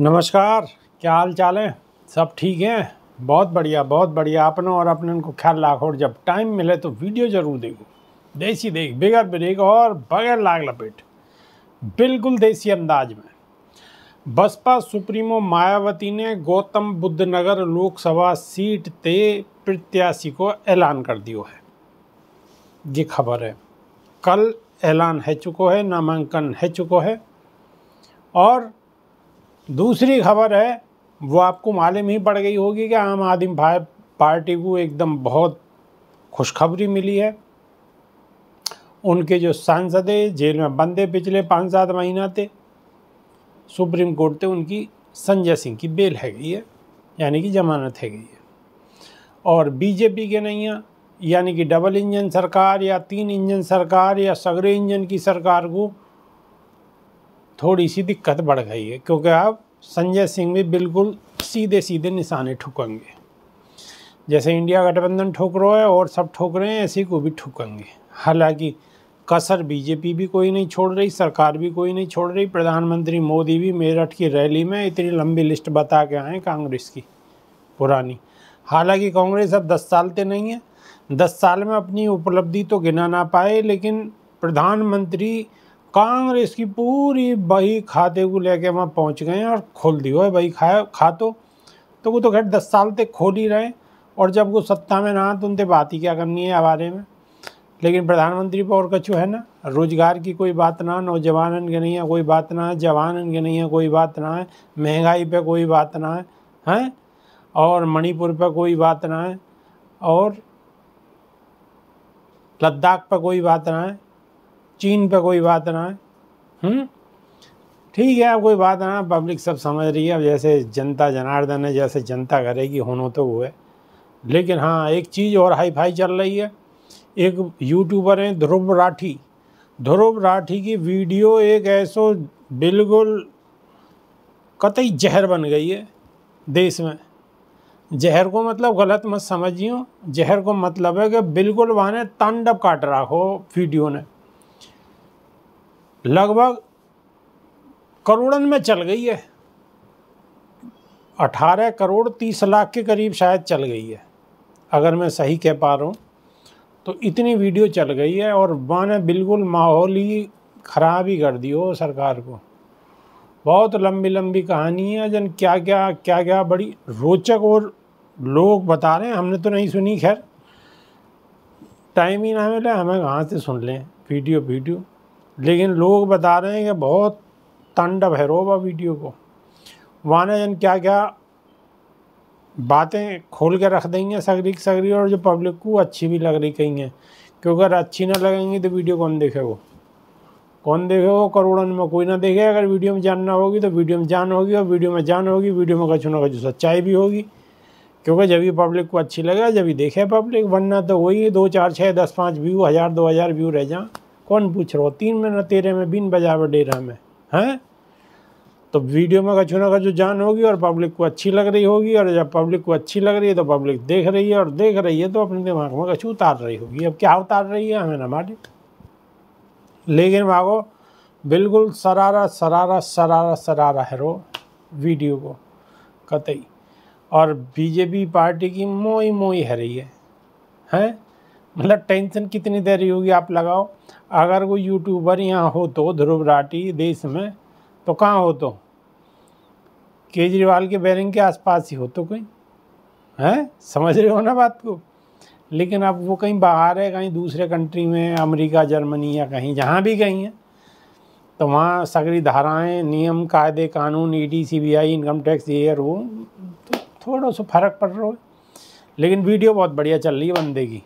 नमस्कार क्या हाल चाल है सब ठीक हैं बहुत बढ़िया बहुत बढ़िया अपनों और अपने को ख्याल रखो और जब टाइम मिले तो वीडियो ज़रूर देखो देसी देख बगैर ब्रेक और बगैर लाग लपेट बिल्कुल देसी अंदाज में बसपा सुप्रीमो मायावती ने गौतम बुद्ध नगर लोकसभा सीट ते प्रत्याशी को ऐलान कर दियो है ये खबर है कल ऐलान है चुको है नामांकन है चुको है और दूसरी खबर है वो आपको मालूम ही पड़ गई होगी कि आम आदमी पार्टी को एकदम बहुत खुशखबरी मिली है उनके जो सांसद है जेल में बंद है पिछले पाँच सात महीना थे सुप्रीम कोर्ट से उनकी संजय सिंह की बेल है गई है यानी कि जमानत है गई है और बीजेपी के नैया यानी कि डबल इंजन सरकार या तीन इंजन सरकार या सगरे इंजन की सरकार को थोड़ी सी दिक्कत बढ़ गई है क्योंकि आप संजय सिंह भी बिल्कुल सीधे सीधे निशाने ठुकेंगे जैसे इंडिया गठबंधन ठुक रहा है और सब ठुक रहे हैं ऐसे को भी ठुकेंगे हालांकि कसर बीजेपी भी कोई नहीं छोड़ रही सरकार भी कोई नहीं छोड़ रही प्रधानमंत्री मोदी भी मेरठ की रैली में इतनी लंबी लिस्ट बता के आए कांग्रेस की पुरानी हालांकि कांग्रेस अब दस साल से नहीं है दस साल में अपनी उपलब्धि तो गिना ना पाए लेकिन प्रधानमंत्री कांग्रेस की पूरी बही खाते को लेके वहाँ पहुँच गए और खोल दी हो बही खा तो वो तो खैर दस साल तक खोल ही रहे और जब वो सत्ता में रहा तो उनसे बात ही क्या करनी है हमारे में लेकिन प्रधानमंत्री पर और कछु है ना रोजगार की कोई बात ना नौजवान के नहीं है कोई बात ना है जवान के नहीं है कोई बात ना है महंगाई पे कोई बात ना है हैं और मणिपुर पे कोई बात ना है और लद्दाख पर कोई बात ना है चीन पर कोई बात ना है हम्म? ठीक है अब कोई बात ना पब्लिक सब समझ रही है अब जैसे जनता जनार्दन है जैसे जनता करेगी होनो तो वो है लेकिन हाँ एक चीज़ और हाई फाई चल रही है एक यूट्यूबर हैं ध्रुव राठी ध्रुव राठी की वीडियो एक ऐसो बिल्कुल कतई जहर बन गई है देश में जहर को मतलब गलत मत समझियो जहर को मतलब है कि बिल्कुल वहाँ ने तांडव काट रहा हो वीडियो ने लगभग करोड़न में चल गई है अठारह करोड़ तीस लाख के करीब शायद चल गई है अगर मैं सही कह पा रहा हूँ तो इतनी वीडियो चल गई है और माने बिल्कुल माहौल ही ख़राब ही कर दियो सरकार को बहुत लंबी लंबी कहानी है जन क्या क्या क्या क्या बड़ी रोचक और लोग बता रहे हैं हमने तो नहीं सुनी खैर टाइम ही ना मिले हमें कहाँ से सुन लें वीडियो वीडियो लेकिन लोग बता रहे हैं कि बहुत तंडव है रोबा वीडियो को वाना जन क्या क्या बातें खोल के रख देंगे सगरी की सगरी और जो पब्लिक को अच्छी भी लग रही कहीं है क्योंकि अगर अच्छी ना लगेंगी तो वीडियो कौन देखे वो कौन देखे वो करोड़ों में कोई ना देखे अगर वीडियो में जानना होगी तो वीडियो में जान होगी और वीडियो में जान होगी वीडियो में कछू ना कछू सच्चाई भी होगी क्योंकि जब भी पब्लिक को अच्छी लगे जब भी देखे पब्लिक वरना तो वही दो चार छः दस पाँच व्यू हज़ार दो हज़ार व्यू रह जाएँ कौन पूछ रहा हो तीन में न तेरे में बिन बजावे डेरा में हैं तो वीडियो में कछू ना कछू जान होगी और पब्लिक को अच्छी लग रही होगी और जब पब्लिक को अच्छी लग रही है तो पब्लिक देख रही है और देख रही है तो अपने दिमाग में कछु उतार रही होगी अब क्या उतार रही है हमें ना माटे लेकिन भागो बिल्कुल सरारा सरारा सरारा सरारा है रो वीडियो को कतई और बीजेपी पार्टी की मोई मोई है रही है हैं मतलब टेंशन कितनी देरी होगी आप लगाओ अगर वो यूट्यूबर यहाँ हो तो ध्रुव राठी देश में तो कहाँ हो तो केजरीवाल के बैरिंग के आसपास ही हो तो कहीं हैं समझ रहे हो ना बात को लेकिन अब वो कहीं बाहर है कहीं दूसरे कंट्री में अमेरिका जर्मनी या कहीं जहाँ भी गई हैं तो वहाँ सगरी धाराएं नियम कायदे कानून ईडी सीबीआई इनकम टैक्स ये वो तो थोड़ा सा फर्क पड़ रहा है लेकिन वीडियो बहुत बढ़िया चल रही है बंदे की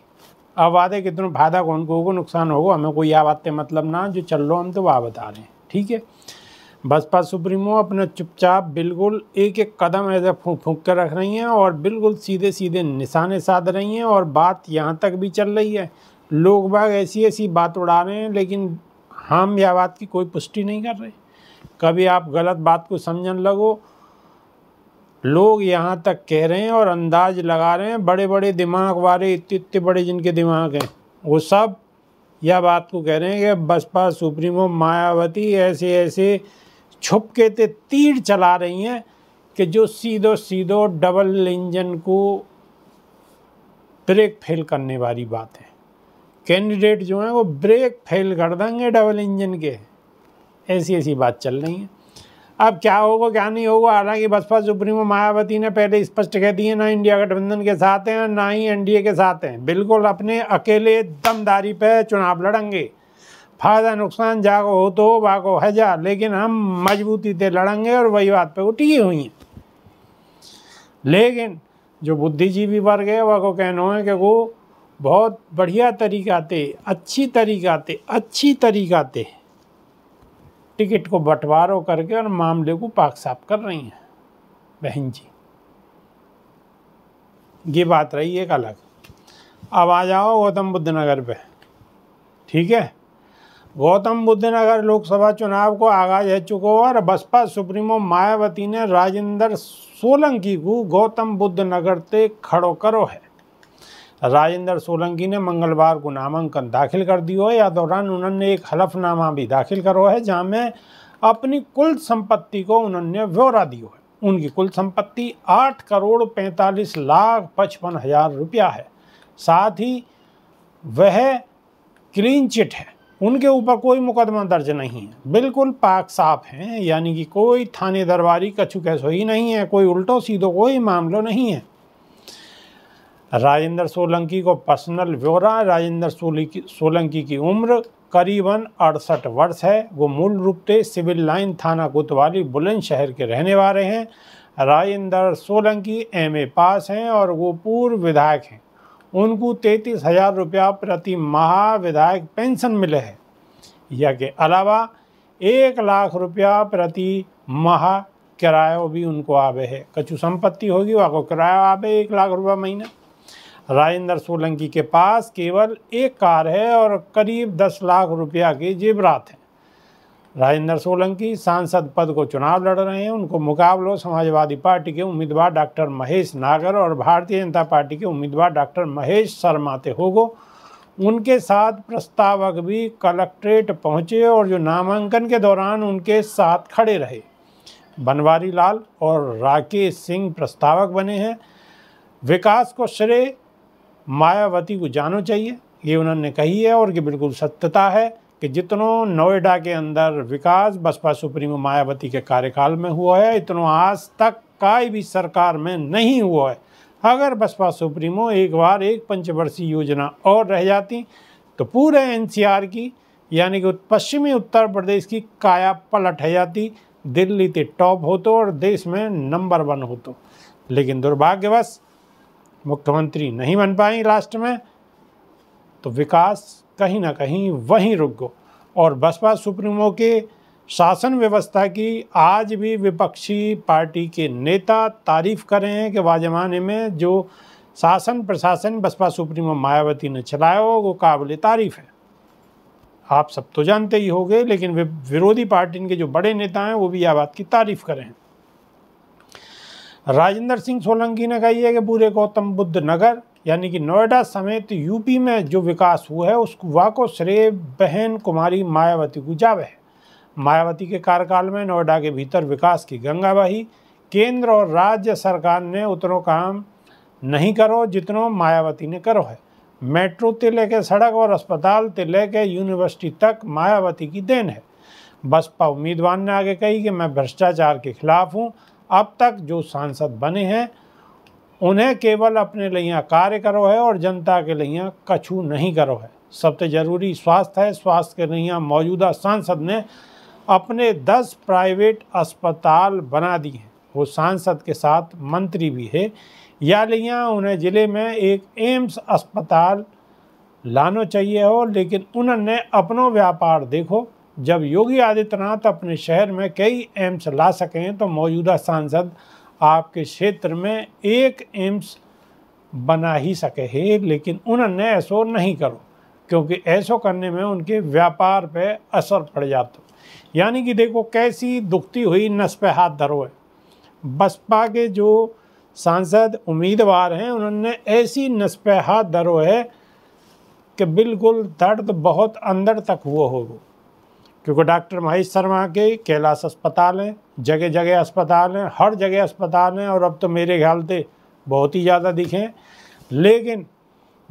अब वादे कितने फायदा कौन को होगा नुकसान होगा हमें कोई या बातें मतलब ना जो चल रहा हम तो वह बता रहे हैं ठीक है बसपा सुप्रीमो अपना चुपचाप बिल्कुल एक एक कदम ऐसे फूक फूक कर रख रही हैं और बिल्कुल सीधे सीधे निशाने साध रही हैं और बात यहाँ तक भी चल रही है लोग बाग ऐसी ऐसी बात उड़ा रहे हैं लेकिन हम यह बात की कोई पुष्टि नहीं कर रहे कभी आप गलत बात को समझने लगो लोग यहाँ तक कह रहे हैं और अंदाज लगा रहे हैं बड़े बड़े दिमाग वाले इतने इतने बड़े जिनके दिमाग हैं वो सब यह बात को कह रहे हैं कि बसपा सुप्रीमो मायावती ऐसे ऐसे छुप के ते तीर चला रही हैं कि जो सीधो सीधो डबल इंजन को ब्रेक फेल करने वाली बात है कैंडिडेट जो हैं वो ब्रेक फेल कर देंगे डबल इंजन के ऐसी ऐसी बात चल रही है अब क्या होगा क्या नहीं होगा हालांकि बसपा सुप्रीमो मायावती ने पहले स्पष्ट कह दिए ना इंडिया गठबंधन के साथ हैं और ना ही एनडीए के साथ हैं बिल्कुल अपने अकेले दमदारी पर चुनाव लड़ेंगे फायदा नुकसान जागो हो तो वागो है जा लेकिन हम मजबूती से लड़ेंगे और वही बात पर उठी हुई हैं लेकिन जो बुद्धिजीवी वर्ग है को कहना है कि वो बहुत बढ़िया तरीका थे अच्छी तरीका थे अच्छी तरीका थे टिकट को बंटवारो करके और मामले को पाक साफ कर रही हैं बहन जी ये बात रही एक अलग अब आ जाओ गौतम बुद्ध नगर पे ठीक है गौतम बुद्ध नगर लोकसभा चुनाव को आगाज है चुको और बसपा सुप्रीमो मायावती ने राजेंद्र सोलंकी को गौतम बुद्ध नगर से खड़ो करो है राजेंद्र सोलंकी ने मंगलवार को नामांकन दाखिल कर दियो है या दौरान उन्होंने एक हलफनामा भी दाखिल करो है जहाँ में अपनी कुल संपत्ति को उन्होंने ब्यौरा दियो है उनकी कुल संपत्ति आठ करोड़ पैंतालीस लाख पचपन हजार रुपया है साथ ही वह क्लीन चिट है उनके ऊपर कोई मुकदमा दर्ज नहीं है बिल्कुल पाक साफ हैं यानी कि कोई थाने दरबारी कछु कैसो ही नहीं है कोई उल्टो सीधो कोई मामलो नहीं है राजेंद्र सोलंकी को पर्सनल ब्यौरा राजेंद्र सोलंकी की उम्र करीबन अड़सठ वर्ष है वो मूल रूप से सिविल लाइन थाना कोतवाली बुलंद शहर के रहने वाले हैं Rajendra Solanki M A pass हैं और वो पूर्व विधायक हैं उनको तैंतीस हजार रुपया प्रति माह विधायक पेंशन मिले है यह के अलावा एक लाख रुपया प्रति माह किराया भी उनको आवे है कछु संपत्ति होगी को किराया आवे एक लाख रुपया महीना राजेंद्र सोलंकी के पास केवल एक कार है और करीब दस लाख रुपया के जेवरात हैं राजेंद्र सोलंकी सांसद पद को चुनाव लड़ रहे हैं उनको मुकाबलो समाजवादी पार्टी के उम्मीदवार डॉक्टर महेश नागर और भारतीय जनता पार्टी के उम्मीदवार डॉक्टर महेश शर्मा गो उनके साथ प्रस्तावक भी कलेक्ट्रेट पहुंचे और जो नामांकन के दौरान उनके साथ खड़े रहे बनवारी लाल और राकेश सिंह प्रस्तावक बने हैं विकास को श्रेय मायावती को जानो चाहिए ये उन्होंने कही है और ये बिल्कुल सत्यता है कि जितनों नोएडा के अंदर विकास बसपा सुप्रीमो मायावती के कार्यकाल में हुआ है इतनों आज तक कोई भी सरकार में नहीं हुआ है अगर बसपा सुप्रीमो एक बार एक पंचवर्षीय योजना और रह जाती तो पूरे एनसीआर की यानी कि पश्चिमी उत्तर प्रदेश की काया पलट है जाती दिल्ली ते टॉप हो तो और देश में नंबर वन हो तो लेकिन दुर्भाग्यवश मुख्यमंत्री नहीं बन पाई लास्ट में तो विकास कहीं ना कहीं वहीं रुक गो और बसपा सुप्रीमो के शासन व्यवस्था की आज भी विपक्षी पार्टी के नेता तारीफ कर रहे हैं कि वाजमाने में जो शासन प्रशासन बसपा सुप्रीमो मायावती ने चलाया हो वो काबिल तारीफ है आप सब तो जानते ही होंगे लेकिन विरोधी पार्टी के जो बड़े नेता हैं वो भी यह बात की तारीफ करें राजेंद्र सिंह सोलंकी ने कही है कि पूरे गौतम बुद्ध नगर यानी कि नोएडा समेत यूपी में जो विकास हुआ है उस वाह को श्रेय बहन कुमारी मायावती को जावे है मायावती के कार्यकाल में नोएडा के भीतर विकास की गंगा बही केंद्र और राज्य सरकार ने उतनो काम नहीं करो जितनो मायावती ने करो है मेट्रो ते लेके सड़क और अस्पताल ते लेके यूनिवर्सिटी तक मायावती की देन है बसपा उम्मीदवार ने आगे कही कि मैं भ्रष्टाचार के खिलाफ हूँ अब तक जो सांसद बने हैं उन्हें केवल अपने लिए कार्य करो है और जनता के लिए कछु नहीं करो है सबसे ज़रूरी स्वास्थ्य है स्वास्थ्य के लिए मौजूदा सांसद ने अपने दस प्राइवेट अस्पताल बना दिए हैं वो सांसद के साथ मंत्री भी है या लिया उन्हें ज़िले में एक एम्स अस्पताल लानो चाहिए हो लेकिन उन्होंने अपनों व्यापार देखो जब योगी आदित्यनाथ अपने शहर में कई एम्स ला सकें तो मौजूदा सांसद आपके क्षेत्र में एक एम्स बना ही सके है लेकिन उन्होंने ऐसो नहीं करो क्योंकि ऐसो करने में उनके व्यापार पे असर पड़ जाता यानी कि देखो कैसी दुखती हुई नस पे हाथ धरो है बसपा के जो सांसद उम्मीदवार हैं उन्होंने ऐसी नस पे हाथ धरो है कि बिल्कुल दर्द बहुत अंदर तक हुआ होगा क्योंकि डॉक्टर महेश शर्मा के कैलाश अस्पताल हैं जगह जगह अस्पताल हैं हर जगह अस्पताल हैं और अब तो मेरे ख्याल से बहुत ही ज़्यादा दिखे लेकिन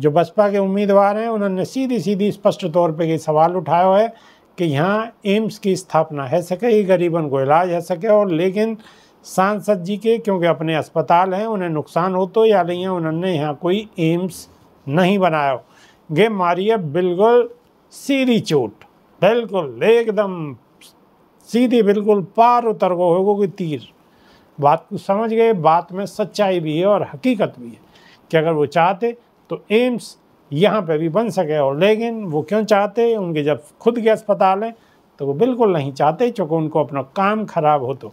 जो बसपा के उम्मीदवार हैं उन्होंने सीधी सीधी स्पष्ट तौर पर ये सवाल उठाया है कि यहाँ एम्स की स्थापना है सके ही गरीबन को इलाज है सके और लेकिन सांसद जी के क्योंकि अपने अस्पताल हैं उन्हें नुकसान हो तो या नहीं है उन्होंने यहाँ कोई एम्स नहीं बनाया ये मारिए बिल्कुल सीधी चोट बिल्कुल एकदम सीधी बिल्कुल पार उतर गो हो कि तीर बात को समझ गए बात में सच्चाई भी है और हकीकत भी है कि अगर वो चाहते तो एम्स यहाँ पे भी बन सके और लेकिन वो क्यों चाहते उनके जब खुद के अस्पताल हैं तो वो बिल्कुल नहीं चाहते चूँकि उनको अपना काम खराब हो तो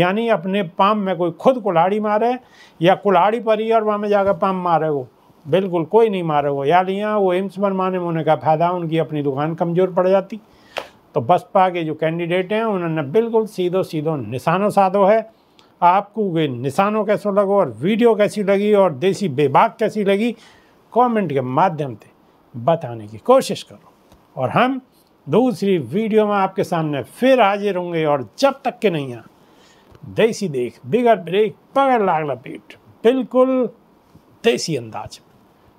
यानी अपने पाम में कोई खुद कुल्हाड़ी मारे या कुल्हाड़ी पर ही और वहाँ में जाकर पाम मारे वो बिल्कुल कोई नहीं मारे वो यार यहाँ वो एम्स बनवाने में उन्हें का फ़ायदा उनकी अपनी दुकान कमज़ोर पड़ जाती तो बसपा के जो कैंडिडेट हैं उन्होंने बिल्कुल सीधो सीधो निशानों साधो है आपको वे निशानों कैसे लगो और वीडियो कैसी लगी और देसी बेबाक कैसी लगी कमेंट के माध्यम से बताने की कोशिश करो और हम दूसरी वीडियो में आपके सामने फिर हाजिर होंगे और जब तक के नहीं यहाँ देसी देख बिगड़ ब्रेक पगड़ लागला पेट बिल्कुल देसी अंदाज